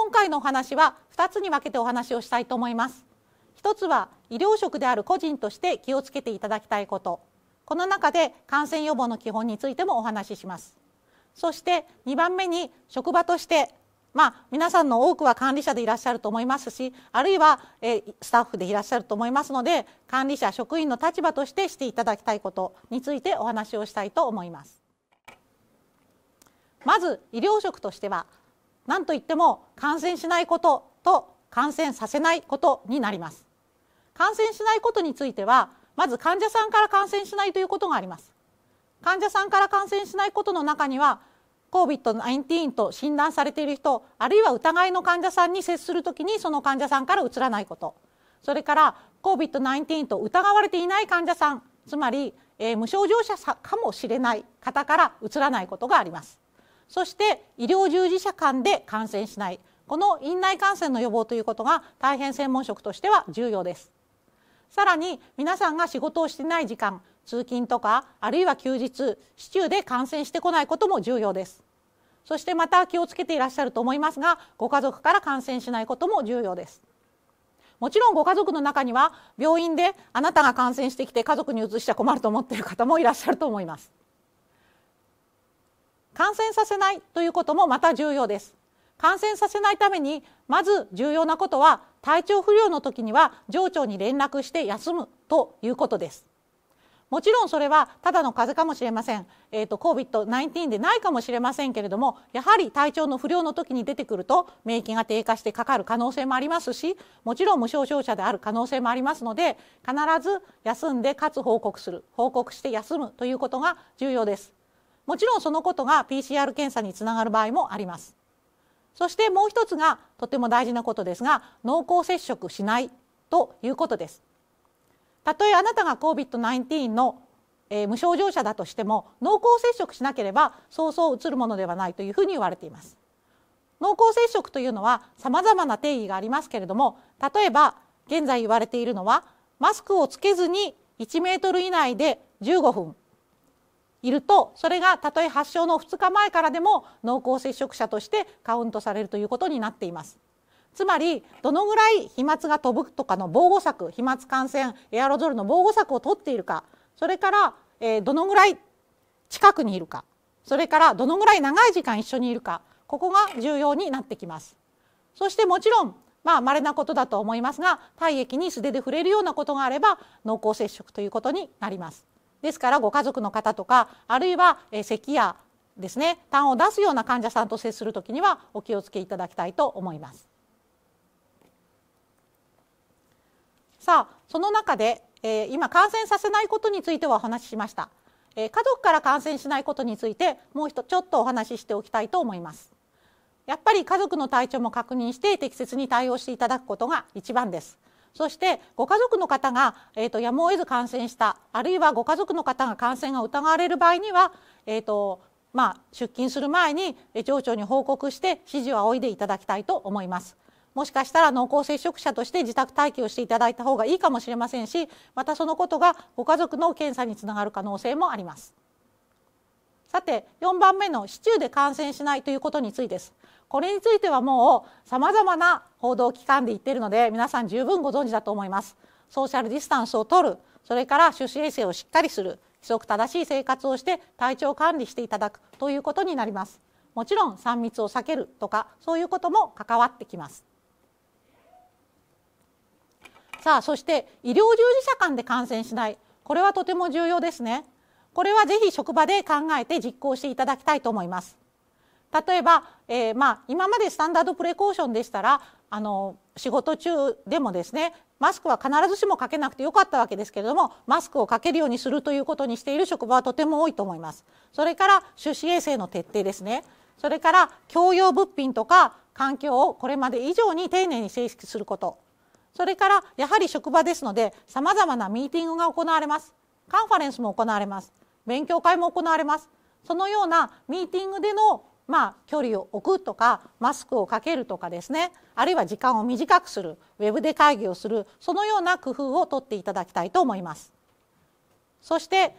今回のお話は2つに分けてお話をしたいと思います一つは医療職である個人として気をつけていただきたいことこの中で感染予防の基本についてもお話ししますそして2番目に職場としてまあ、皆さんの多くは管理者でいらっしゃると思いますしあるいは、えスタッフでいらっしゃると思いますので管理者職員の立場としてしていただきたいことについてお話をしたいと思いますまず医療職としては何といっても感染しないことと感染させないことになります感染しないことについてはまず患者さんから感染しないということがあります患者さんから感染しないことの中には COVID-19 と診断されている人あるいは疑いの患者さんに接するときにその患者さんからうつらないことそれから COVID-19 と疑われていない患者さんつまり、えー、無症状者かもしれない方からうつらないことがありますそして医療従事者間で感染しないこの院内感染の予防ということが大変専門職としては重要ですさらに皆さんが仕事をしていない時間通勤とかあるいは休日市中で感染してこないことも重要ですそしてまた気をつけていらっしゃると思いますがご家族から感染しないことも重要ですもちろんご家族の中には病院であなたが感染してきて家族に移しちゃ困ると思っている方もいらっしゃると思います感染させないということもまた重要です感染させないためにまず重要なことは体調不良の時には上長に連絡して休むということですもちろんそれはただの風邪かもしれません、えーと、COVID-19 でないかもしれませんけれどもやはり体調の不良の時に出てくると免疫が低下してかかる可能性もありますしもちろん無症状者である可能性もありますので必ず休んでかつ報告する報告して休むということが重要ですもちろんそのことが PCR 検査につながる場合もありますそしてもう一つがとても大事なことですが濃厚接触しないということですたとえあなたが COVID-19 の、えー、無症状者だとしても濃厚接触しなければそうそううつるものではないというふうに言われています濃厚接触というのはさまざまな定義がありますけれども例えば現在言われているのはマスクをつけずに1メートル以内で15分いるとそれがたとえ発症の2日前からでも濃厚接触者としてカウントされるということになっています。つまりどのぐらい飛沫が飛ぶとかの防護策飛沫感染エアロゾルの防護策を取っているかそれから、えどのぐらい近くにいるかそれからどのぐらい長い時間一緒にいるかここが重要になってきます。そしてもちろんまあ稀なことだと思いますが体液に素手で触れるようなことがあれば濃厚接触ということになります。ですからご家族の方とかあるいは咳やですね痰を出すような患者さんと接するときにはお気をつけいただきたいと思います。さあその中で、え今感染させないことについてはお話ししました、え家族から感染しないことについてもうちょっとお話ししておきたいと思いますやっぱり家族の体調も確認して適切に対応していただくことが一番ですそしてご家族の方が、えーと、やむを得ず感染したあるいはご家族の方が感染が疑われる場合には、えーとまあ、出勤する前に町長に報告して指示を仰いでいただきたいと思います。もしかしたら濃厚接触者として自宅待機をしていただいた方がいいかもしれませんしまたそのことがご家族の検査につながる可能性もあります。さて4番目の市中で感染しないということについてですこれについてはもうさまざまな報道機関で言っているので皆さん十分ご存知だと思いますソーシャルディスタンスを取るそれから手指衛生をしっかりする規則正しい生活をして体調管理していただくということになりますもちろん3密を避けるとかそういうことも関わってきますさあそして医療従事者間で感染しないこれはとても重要ですねこれはぜひ職場で考えて実行していただきたいと思います。例えば、えー、まあ、今までスタンダードプレコーションでしたらあの仕事中でもですねマスクは必ずしもかけなくてよかったわけですけれどもマスクをかけるようにするということにしている職場はとても多いと思います。それから手指衛生の徹底ですねそれから共用物品とか環境をこれまで以上に丁寧に正式することそれからやはり職場ですのでさまざまなミーティングが行われます。カンファレンスも行われます勉強会も行われますそのようなミーティングでのまあ、距離を置くとかマスクをかけるとかですねあるいは時間を短くするウェブで会議をするそのような工夫をとっていただきたいと思います。そして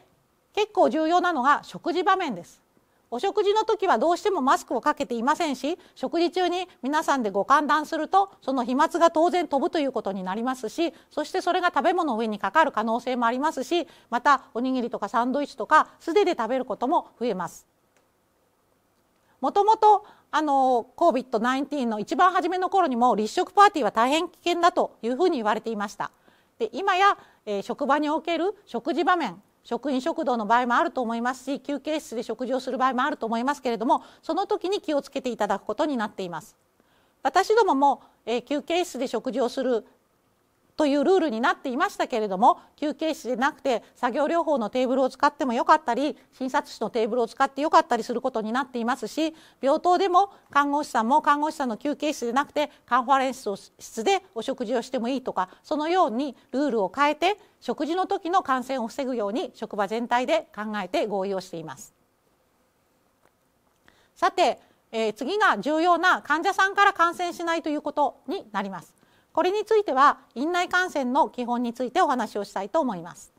結構重要なのが食事場面ですお食事の時はどうしてもマスクをかけていませんし食事中に皆さんでご歓談するとその飛沫が当然飛ぶということになりますしそしてそれが食べ物の上にかかる可能性もありますしまたおにぎりとかサンドイッチとか素手で食べることも増えます。もともとあの COVID-19 の一番初めの頃にも立食パーティーは大変危険だというふうに言われていました。で今や、えー、職場における食事場面職員食堂の場合もあると思いますし休憩室で食事をする場合もあると思いますけれどもその時に気をつけていただくことになっています。私どもも、えー、休憩室で食事をするというルールになっていましたけれども休憩室でなくて作業療法のテーブルを使ってもよかったり診察室のテーブルを使ってよかったりすることになっていますし病棟でも看護師さんも看護師さんの休憩室でなくてカンファレンス室でお食事をしてもいいとかそのようにルールを変えて食事の時の感染を防ぐように職場全体で考えて合意をしています。さて、えー、次が重要な患者さんから感染しないということになります。これについては院内感染の基本についてお話をしたいと思います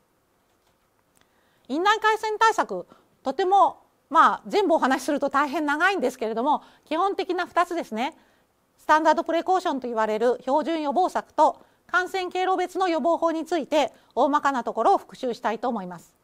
院内感染対策とてもまあ全部お話しすると大変長いんですけれども基本的な2つですねスタンダードプレコーションと言われる標準予防策と感染経路別の予防法について大まかなところを復習したいと思います